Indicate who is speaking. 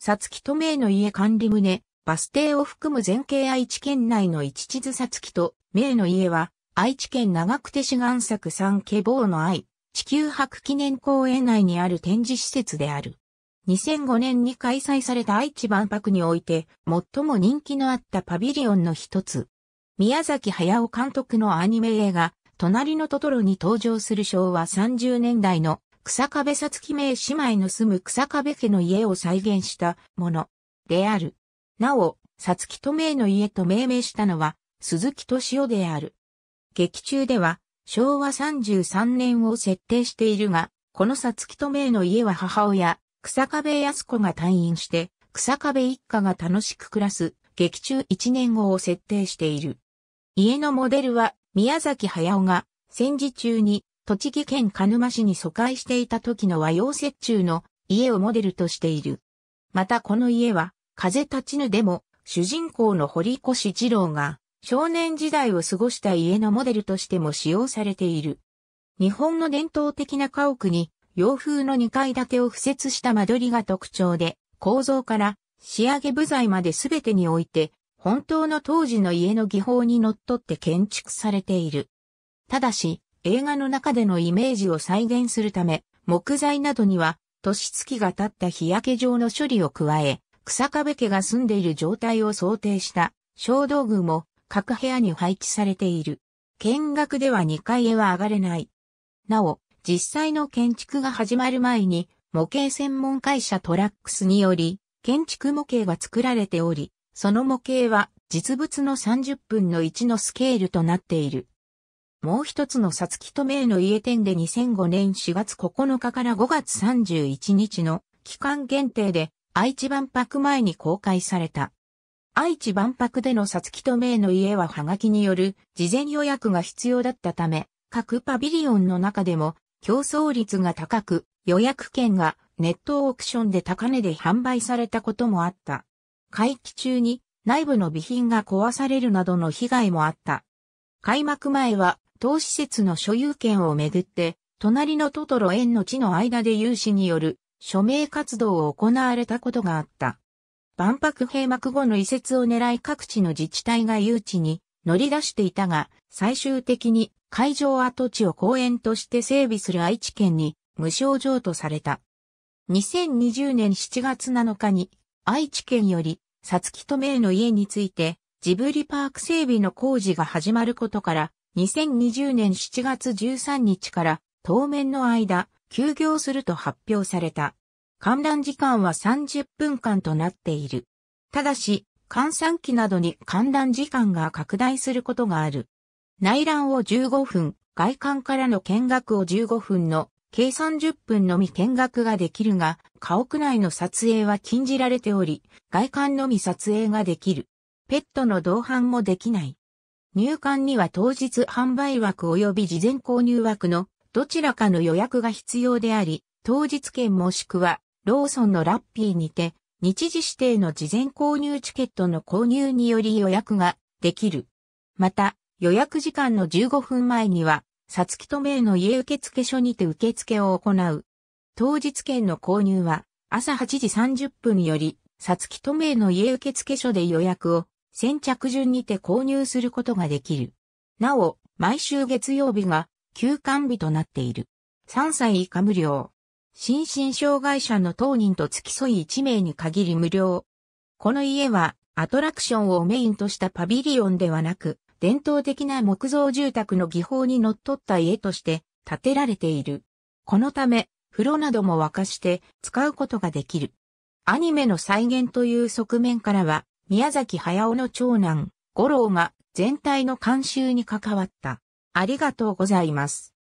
Speaker 1: さつきと名の家管理棟、バス停を含む全景愛知県内の一地図さつきと名の家は、愛知県長久手市贋作三家坊の愛、地球博記念公園内にある展示施設である。2005年に開催された愛知万博において、最も人気のあったパビリオンの一つ。宮崎駿監督のアニメ映画、隣のトトロに登場する昭和30年代の草壁さつき名姉妹の住む草壁家の家を再現したものである。なお、さつきと名の家と命名したのは鈴木敏夫である。劇中では昭和33年を設定しているが、このさつきと名の家は母親、草壁康子が退院して、草壁一家が楽しく暮らす劇中1年後を設定している。家のモデルは宮崎駿が戦時中に栃木県鹿沼市に疎開していた時の和洋折衷の家をモデルとしている。またこの家は、風立ちぬでも、主人公の堀越二郎が、少年時代を過ごした家のモデルとしても使用されている。日本の伝統的な家屋に、洋風の2階建てを付設した間取りが特徴で、構造から仕上げ部材まで全てにおいて、本当の当時の家の技法に則っって建築されている。ただし、映画の中でのイメージを再現するため、木材などには、年月が経った日焼け状の処理を加え、草壁家が住んでいる状態を想定した小道具も各部屋に配置されている。見学では2階へは上がれない。なお、実際の建築が始まる前に、模型専門会社トラックスにより、建築模型が作られており、その模型は実物の30分の1のスケールとなっている。もう一つのサツキとメイの家店で2005年4月9日から5月31日の期間限定で愛知万博前に公開された。愛知万博でのサツキとメイの家ははがきによる事前予約が必要だったため、各パビリオンの中でも競争率が高く予約券がネットオークションで高値で販売されたこともあった。会期中に内部の備品が壊されるなどの被害もあった。開幕前は当施設の所有権をめぐって、隣のトトロ園の地の間で有志による署名活動を行われたことがあった。万博閉幕後の移設を狙い各地の自治体が誘致に乗り出していたが、最終的に会場跡地を公園として整備する愛知県に無償譲渡された。2020年7月7日に愛知県よりさつきとめいの家についてジブリパーク整備の工事が始まることから2020年7月13日から当面の間休業すると発表された。観覧時間は30分間となっている。ただし、換算機などに観覧時間が拡大することがある。内覧を15分、外観からの見学を15分の計30分のみ見学ができるが、家屋内の撮影は禁じられており、外観のみ撮影ができる。ペットの同伴もできない。入館には当日販売枠及び事前購入枠のどちらかの予約が必要であり、当日券もしくはローソンのラッピーにて日時指定の事前購入チケットの購入により予約ができる。また、予約時間の15分前には、さつきとめいの家受付所にて受付を行う。当日券の購入は朝8時30分より、さつきとめいの家受付所で予約を先着順にて購入することができる。なお、毎週月曜日が休館日となっている。3歳以下無料。心身障害者の当人と付き添い1名に限り無料。この家はアトラクションをメインとしたパビリオンではなく、伝統的な木造住宅の技法にのっとった家として建てられている。このため、風呂なども沸かして使うことができる。アニメの再現という側面からは、宮崎駿の長男、五郎が全体の監修に関わった。ありがとうございます。